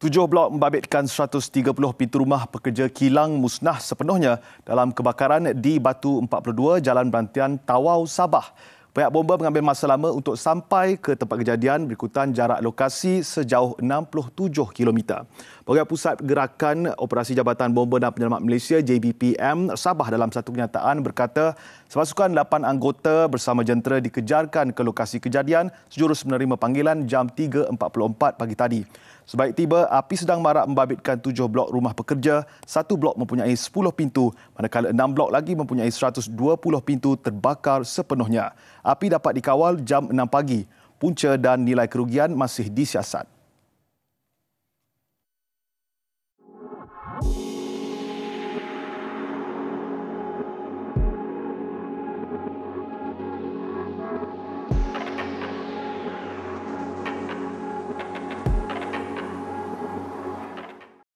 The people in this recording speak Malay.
Tujuh blok membabitkan 130 pintu rumah pekerja kilang musnah sepenuhnya dalam kebakaran di Batu 42 Jalan Berantian Tawau, Sabah. Pihak bomba mengambil masa lama untuk sampai ke tempat kejadian berikutan jarak lokasi sejauh 67 km. Pegawai Pusat Gerakan Operasi Jabatan Bomba dan Penyelamat Malaysia JBPM Sabah dalam satu kenyataan berkata sepasukan 8 anggota bersama jentera dikejarkan ke lokasi kejadian sejurus menerima panggilan jam 3.44 pagi tadi. Sebaik tiba, api sedang marak membabitkan tujuh blok rumah pekerja. Satu blok mempunyai sepuluh pintu, manakala enam blok lagi mempunyai seratus dua puluh pintu terbakar sepenuhnya. Api dapat dikawal jam enam pagi. Punca dan nilai kerugian masih disiasat.